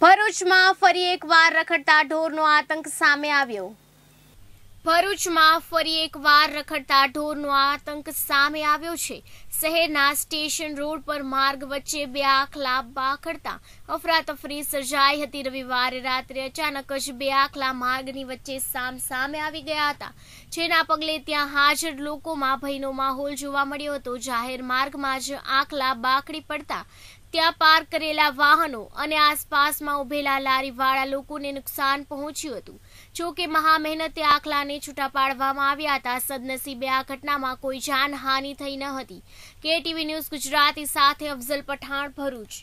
ભરૂચમાં ફરી એકવાર રખડતા ઢોરનો આતંક સામે આવ્યો ભરૂચમાં ફરી એકવાર રખડતા ઢોરનો આતંક સામે આવ્યો છે શહેરના સ્ટેશન રોડ પર માર્ગ વચ્ચે બે આખલા બાખડતા અફરાતફરી સર્જાઈ હતી રવિવારે રાત્રે અચાનક જ બે આખલા માર્ગની વચ્ચે સામે આવી ગયા હતા જેના પગલે ત્યાં હાજર લોકોમાં ભયનો માહોલ જોવા મળ્યો હતો જાહેર માર્ગમાં જ આખલા બાકડી પડતા ત્યાં પાર્ક કરેલા વાહનો અને આસપાસમાં ઉભેલા લારીવાળા લોકોને નુકસાન પહોંચ્યું હતું જોકે મહા મહેનતે આખલાને છૂટા પાડવામાં આવ્યા હતા સદનસીબે આ ઘટનામાં કોઈ જાનહાનિ થઈ ન હતી કેટીવી ન્યૂઝ ગુજરાતી સાથે અફઝલ પઠાણ ભરૂચ